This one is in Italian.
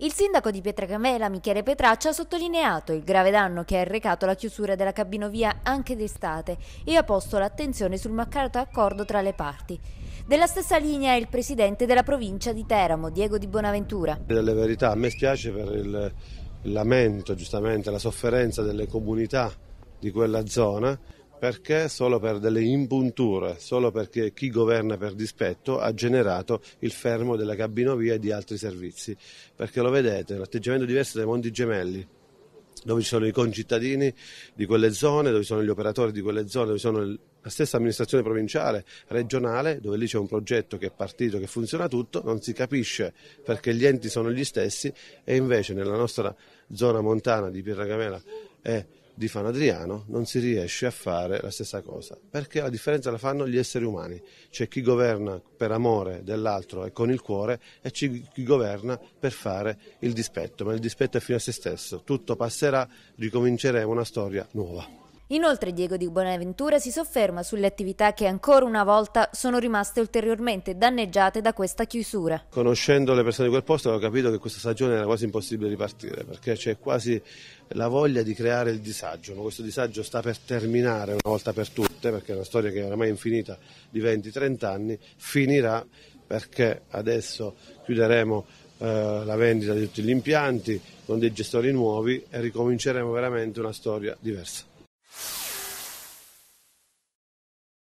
Il sindaco di Pietracamela, Michele Petraccia, ha sottolineato il grave danno che ha arrecato la chiusura della cabinovia anche d'estate e ha posto l'attenzione sul mancato accordo tra le parti. Della stessa linea è il presidente della provincia di Teramo, Diego Di Bonaventura. Delle verità, a me spiace per il lamento, giustamente, la sofferenza delle comunità di quella zona perché solo per delle impunture, solo perché chi governa per dispetto ha generato il fermo della cabinovia e di altri servizi. Perché lo vedete, l'atteggiamento diverso dai Monti Gemelli, dove ci sono i concittadini di quelle zone, dove ci sono gli operatori di quelle zone, dove ci sono la stessa amministrazione provinciale, regionale, dove lì c'è un progetto che è partito, che funziona tutto, non si capisce perché gli enti sono gli stessi e invece nella nostra zona montana di Pirragamela è di Fan Adriano non si riesce a fare la stessa cosa, perché la differenza la fanno gli esseri umani, c'è chi governa per amore dell'altro e con il cuore e c'è chi governa per fare il dispetto, ma il dispetto è fino a se stesso, tutto passerà, ricominceremo una storia nuova. Inoltre Diego di Buonaventura si sofferma sulle attività che ancora una volta sono rimaste ulteriormente danneggiate da questa chiusura. Conoscendo le persone di quel posto ho capito che questa stagione era quasi impossibile ripartire perché c'è quasi la voglia di creare il disagio, ma questo disagio sta per terminare una volta per tutte perché è una storia che è oramai infinita di 20-30 anni, finirà perché adesso chiuderemo eh, la vendita di tutti gli impianti con dei gestori nuovi e ricominceremo veramente una storia diversa.